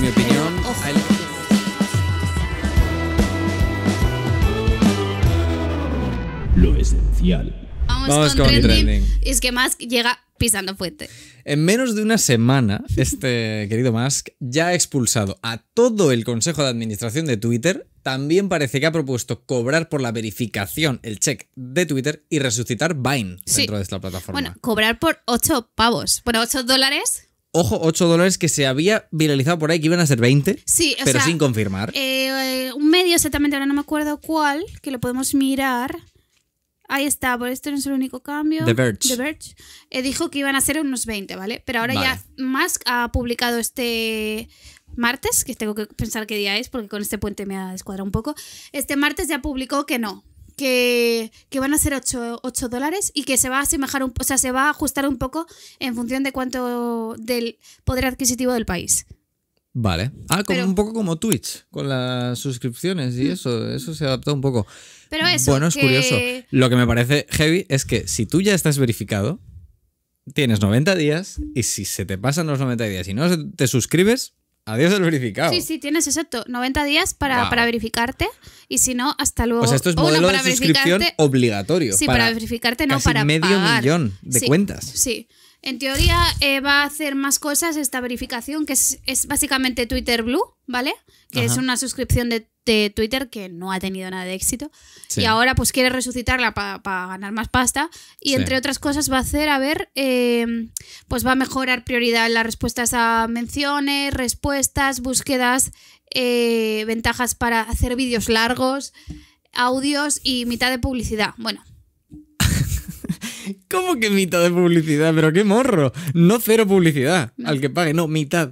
mi opinión. Lo esencial. Vamos, con, trending. Es que Musk llega pisando fuerte. En menos de una semana, este querido Musk ya ha expulsado a todo el consejo de administración de Twitter. También parece que ha propuesto cobrar por la verificación, el check de Twitter y resucitar Vine dentro de esta plataforma. Bueno, cobrar por 8 pavos. por 8 dólares Ojo, 8 dólares que se había viralizado por ahí, que iban a ser 20, pero sin confirmar. Eh, un medio exactamente, ahora no me acuerdo cuál, que lo podemos mirar. Ahí está, por esto no es el único cambio. The Verge. The Verge eh, dijo que iban a ser unos 20, ¿vale? Pero ahora ya Musk ha publicado este martes, que tengo que pensar qué día es, porque con este puente me ha descuadrado un poco. Este martes ya publicó que no, que, van a ser 8, dólares y que se va a asemejar, un, o sea, se va a ajustar un poco en función de cuánto del poder adquisitivo del país. Vale. Ah, un poco como Twitch, con las suscripciones y mm. eso, eso se adaptó un poco. Pero Bueno, es curioso. Lo que me parece heavy es que si tú ya estás verificado, tienes 90 días y si se te pasan los 90 días y no te suscribes, Adiós del verificado. Sí, sí, tienes exacto 90 días para, verificarte y si no, hasta luego. O sea, esto es modelo de suscripción obligatorio. Sí, para, verificarte, no para medio millón de cuentas. Sí. En teoría eh, va a hacer más cosas esta verificación, que es, básicamente Twitter Blue, ¿vale? Que es una suscripción de de Twitter que no ha tenido nada de éxito y ahora pues quiere resucitarla para ganar más pasta y entre otras cosas va a hacer, a ver, em, pues va a mejorar prioridad en las respuestas a menciones, respuestas, búsquedas, eh, ventajas para hacer vídeos largos, audios y mitad de publicidad. Bueno, ¿Cómo que mitad de publicidad? Pero qué morro. No cero publicidad. Al que pague, no, mitad.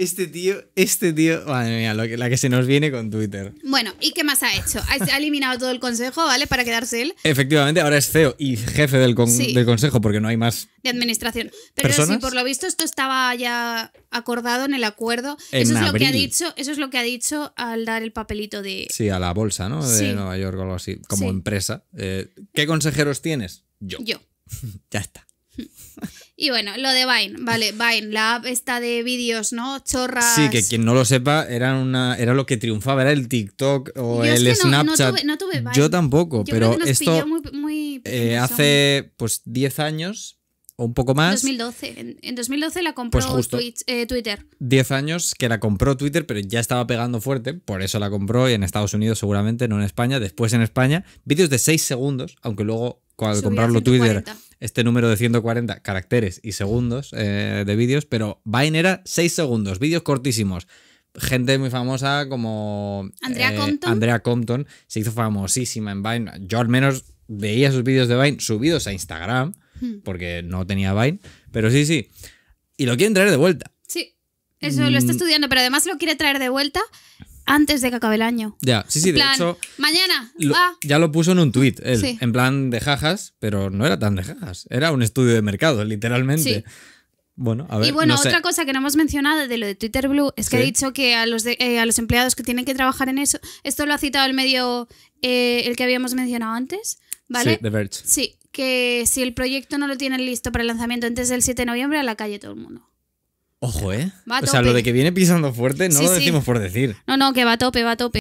Este tío, este tío, madre mía, la que se nos viene con Twitter. Bueno, ¿y qué más ha hecho? Ha eliminado todo el consejo, ¿vale? Para quedarse él. Efectivamente, ahora es CEO y jefe del, consejo porque no hay más. De administración. Pero sí, por lo visto, esto estaba ya acordado en el acuerdo. eso, es lo que ha dicho, eso es lo que ha dicho al dar el papelito de. Sí, a la bolsa, ¿no? De Nueva York o algo así, como empresa. Eh, ¿Qué consejeros tienes? Yo. Yo. ya está. Y bueno, lo de Vine, vale, Vine, la app está de vídeos, ¿no? Chorras. Sí, que quien no lo sepa, era, una, era lo que triunfaba, era el TikTok o el Snapchat. No, tuve, Vine. Yo tampoco, pero esto eh, hace pues 10 años o un poco más. 2012, en, 2012 la compró pues eh, Twitter. 10 años que la compró Twitter, pero ya estaba pegando fuerte, por eso la compró y en Estados Unidos seguramente, no en España, después en España, vídeos de 6 segundos, aunque luego al comprarlo Twitter, este número de 140 caracteres y segundos eh, de vídeos, pero Vine era 6 segundos, vídeos cortísimos. Gente muy famosa como Andrea, eh, Compton. Andrea Compton se hizo famosísima en Vine. Yo al menos veía sus vídeos de Vine subidos a Instagram, hmm. porque no tenía Vine, pero sí, sí. Y lo quieren traer de vuelta. Sí, eso lo está mm. estudiando, pero además lo quiere traer de vuelta antes de que acabe el año. Ya, sí, sí, de hecho. Mañana. va. Ya lo puso en un tuit, en plan de jajas, pero no era tan de jajas, era un estudio de mercado, literalmente. Sí. Bueno, a ver, y bueno, otra cosa que no hemos mencionado de lo de Twitter Blue es que ha dicho que a los, eh, a los empleados que tienen que trabajar en eso, esto lo ha citado el medio, eh, el que habíamos mencionado antes, ¿vale? Sí, The Verge. Sí, que si el proyecto no lo tienen listo para el lanzamiento antes del 7 de noviembre, a la calle todo el mundo. Ojo, ¿eh? o sea, lo de que viene pisando fuerte no lo decimos por decir. No, no, que va a tope, va a tope.